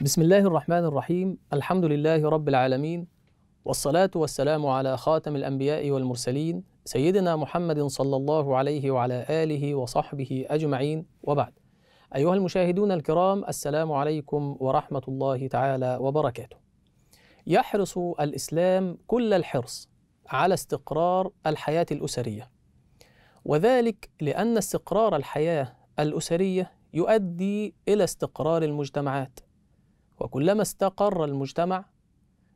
بسم الله الرحمن الرحيم الحمد لله رب العالمين والصلاة والسلام على خاتم الأنبياء والمرسلين سيدنا محمد صلى الله عليه وعلى آله وصحبه أجمعين وبعد أيها المشاهدون الكرام السلام عليكم ورحمة الله تعالى وبركاته يحرص الإسلام كل الحرص على استقرار الحياة الأسرية وذلك لأن استقرار الحياة الأسرية يؤدي إلى استقرار المجتمعات وكلما استقر المجتمع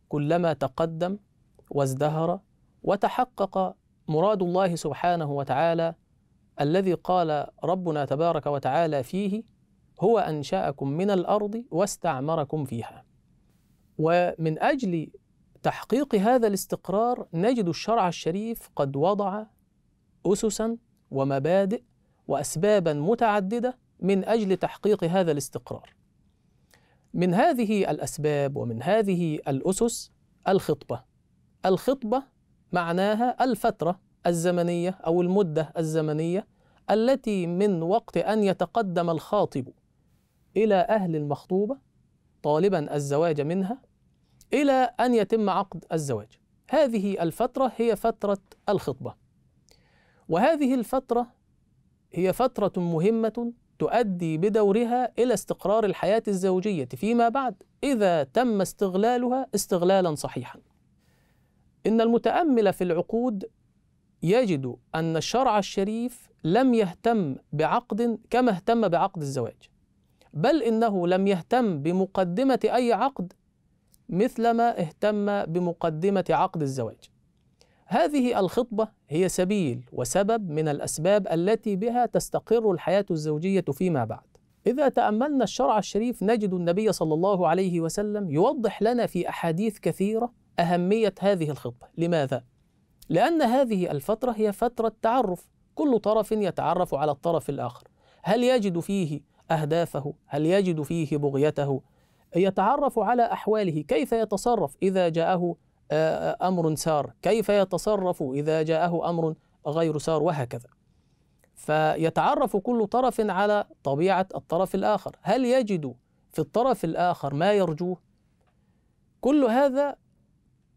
كلما تقدم وازدهر وتحقق مراد الله سبحانه وتعالى الذي قال ربنا تبارك وتعالى فيه هو انشاكم من الارض واستعمركم فيها ومن اجل تحقيق هذا الاستقرار نجد الشرع الشريف قد وضع اسسا ومبادئ واسبابا متعدده من اجل تحقيق هذا الاستقرار من هذه الأسباب ومن هذه الأسس الخطبة الخطبة معناها الفترة الزمنية أو المدة الزمنية التي من وقت أن يتقدم الخاطب إلى أهل المخطوبة طالبا الزواج منها إلى أن يتم عقد الزواج هذه الفترة هي فترة الخطبة وهذه الفترة هي فترة مهمة تؤدي بدورها إلى استقرار الحياة الزوجية فيما بعد إذا تم استغلالها استغلالا صحيحا إن المتأمل في العقود يجد أن الشرع الشريف لم يهتم بعقد كما اهتم بعقد الزواج بل إنه لم يهتم بمقدمة أي عقد مثلما اهتم بمقدمة عقد الزواج هذه الخطبة هي سبيل وسبب من الأسباب التي بها تستقر الحياة الزوجية فيما بعد. إذا تأملنا الشرع الشريف نجد النبي صلى الله عليه وسلم يوضح لنا في أحاديث كثيرة أهمية هذه الخطبة، لماذا؟ لأن هذه الفترة هي فترة تعرف، كل طرف يتعرف على الطرف الآخر، هل يجد فيه أهدافه؟ هل يجد فيه بغيته؟ يتعرف على أحواله، كيف يتصرف إذا جاءه آه، أمر سار كيف يتصرف إذا جاءه أمر غير سار وهكذا فيتعرف كل طرف على طبيعة الطرف الآخر هل يجد في الطرف الآخر ما يرجوه كل هذا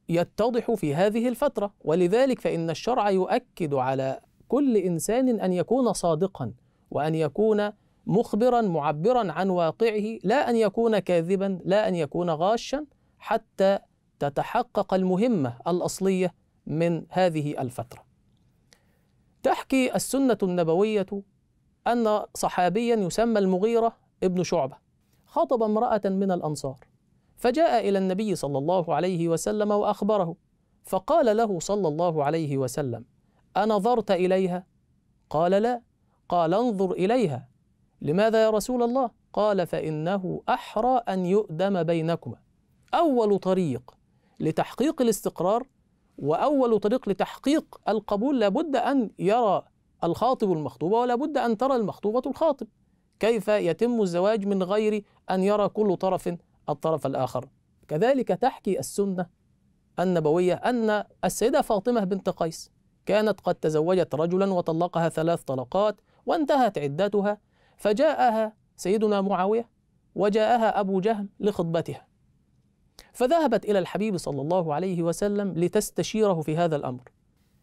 يتضح في هذه الفترة ولذلك فإن الشرع يؤكد على كل إنسان أن يكون صادقا وأن يكون مخبرا معبرا عن واقعه لا أن يكون كاذبا لا أن يكون غاشا حتى تتحقق المهمة الأصلية من هذه الفترة تحكي السنة النبوية أن صحابيا يسمى المغيرة ابن شعبة خطب امرأة من الأنصار فجاء إلى النبي صلى الله عليه وسلم وأخبره فقال له صلى الله عليه وسلم أنظرت إليها؟ قال لا قال انظر إليها لماذا يا رسول الله؟ قال فإنه أحرى أن يؤدم بينكما أول طريق لتحقيق الاستقرار واول طريق لتحقيق القبول لابد ان يرى الخاطب المخطوبه ولابد ان ترى المخطوبه الخاطب كيف يتم الزواج من غير ان يرى كل طرف الطرف الاخر كذلك تحكي السنه النبويه ان السيده فاطمه بنت قيس كانت قد تزوجت رجلا وطلقها ثلاث طلقات وانتهت عدتها فجاءها سيدنا معاويه وجاءها ابو جهل لخطبتها فذهبت إلى الحبيب صلى الله عليه وسلم لتستشيره في هذا الأمر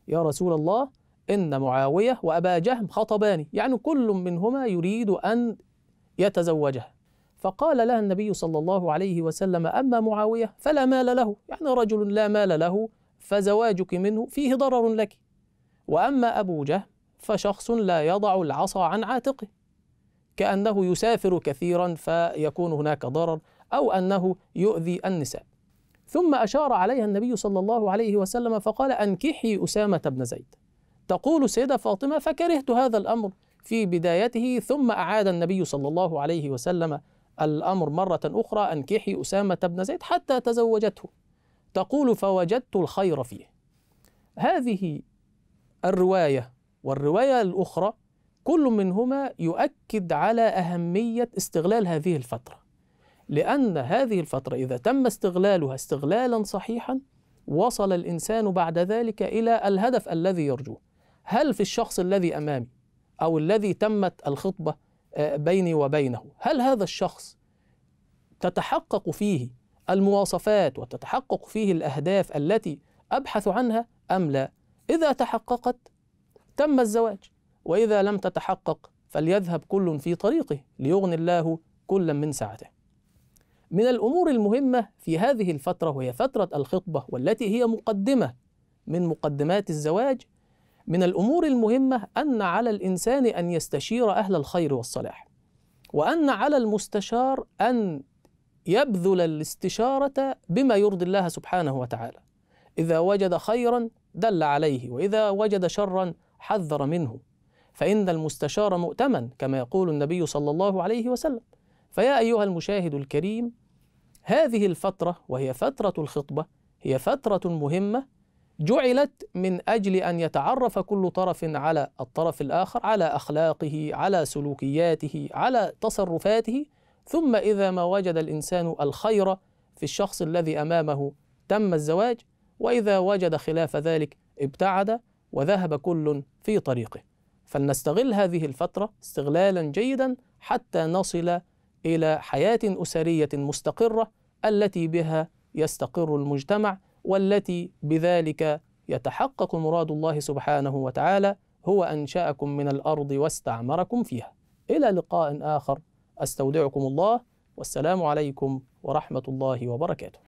يا رسول الله إن معاوية وأبا جهم خطبان يعني كل منهما يريد أن يتزوجها فقال لها النبي صلى الله عليه وسلم أما معاوية فلا مال له يعني رجل لا مال له فزواجك منه فيه ضرر لك وأما أبو جهم فشخص لا يضع العصا عن عاتقه كأنه يسافر كثيرا فيكون هناك ضرر أو أنه يؤذي النساء ثم أشار عليها النبي صلى الله عليه وسلم فقال أنكحي أسامة بن زيد تقول السيدة فاطمة فكرهت هذا الأمر في بدايته ثم أعاد النبي صلى الله عليه وسلم الأمر مرة أخرى أنكحي أسامة بن زيد حتى تزوجته تقول فوجدت الخير فيه هذه الرواية والرواية الأخرى كل منهما يؤكد على أهمية استغلال هذه الفترة لأن هذه الفترة إذا تم استغلالها استغلالا صحيحا وصل الإنسان بعد ذلك إلى الهدف الذي يرجوه هل في الشخص الذي أمامي أو الذي تمت الخطبة آه، بيني وبينه هل هذا الشخص تتحقق فيه المواصفات وتتحقق فيه الأهداف التي أبحث عنها أم لا إذا تحققت تم الزواج وإذا لم تتحقق فليذهب كل في طريقه ليغني الله كلا من سعته من الأمور المهمة في هذه الفترة وهي فترة الخطبة والتي هي مقدمة من مقدمات الزواج من الأمور المهمة أن على الإنسان أن يستشير أهل الخير والصلاح وأن على المستشار أن يبذل الاستشارة بما يرضي الله سبحانه وتعالى إذا وجد خيرا دل عليه وإذا وجد شرا حذر منه فإن المستشار مؤتمن كما يقول النبي صلى الله عليه وسلم فيا أيها المشاهد الكريم هذه الفترة وهي فترة الخطبة هي فترة مهمة جعلت من أجل أن يتعرف كل طرف على الطرف الآخر على أخلاقه على سلوكياته على تصرفاته ثم إذا ما وجد الإنسان الخير في الشخص الذي أمامه تم الزواج وإذا وجد خلاف ذلك ابتعد وذهب كل في طريقه فلنستغل هذه الفترة استغلالا جيدا حتى نصل الى حياه اسريه مستقره التي بها يستقر المجتمع والتي بذلك يتحقق مراد الله سبحانه وتعالى هو انشاكم من الارض واستعمركم فيها الى لقاء اخر استودعكم الله والسلام عليكم ورحمه الله وبركاته